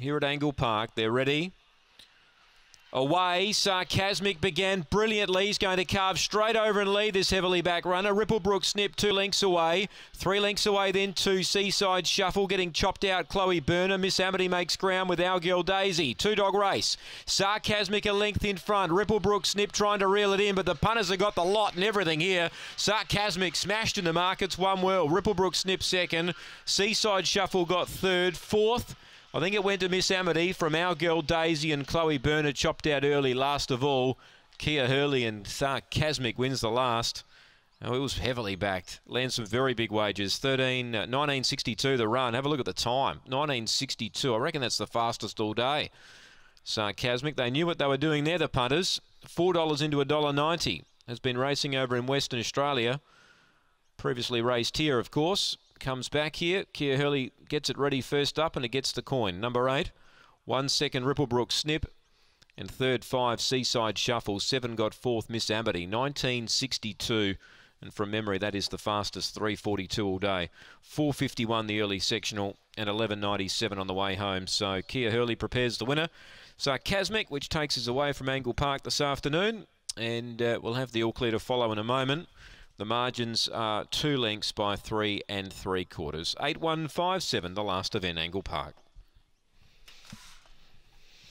here at Angle Park. They're ready. Away, Sarcasmic began brilliantly. He's going to carve straight over and lead this heavily back runner. Ripplebrook snip two lengths away. Three lengths away then to Seaside Shuffle getting chopped out. Chloe Burner. Miss Amity makes ground with Our Girl Daisy. Two dog race. Sarcasmic a length in front. Ripplebrook snip trying to reel it in but the punters have got the lot and everything here. Sarcasmic smashed in the markets. One well. Ripplebrook snip second. Seaside Shuffle got third. Fourth. I think it went to Miss Amity from our girl Daisy and Chloe Bernard chopped out early last of all. Kia Hurley and Sarcasmic wins the last. Oh, it was heavily backed. Lands some very big wages. 13, uh, 1962 the run. Have a look at the time. 1962. I reckon that's the fastest all day. Sarcasmic. They knew what they were doing there, the punters. $4 into $1.90. Has been racing over in Western Australia. Previously raced here, of course comes back here. Kia Hurley gets it ready first up and it gets the coin. Number eight, one second Ripplebrook Snip. And third, five, Seaside Shuffle. Seven got fourth, Miss Amity. 1962. And from memory, that is the fastest 342 all day. 451 the early sectional and 1197 on the way home. So Kia Hurley prepares the winner. Sarcasmic, which takes us away from Angle Park this afternoon. And uh, we'll have the all clear to follow in a moment. The margins are two lengths by three and three quarters. 8157, the last event, Angle Park.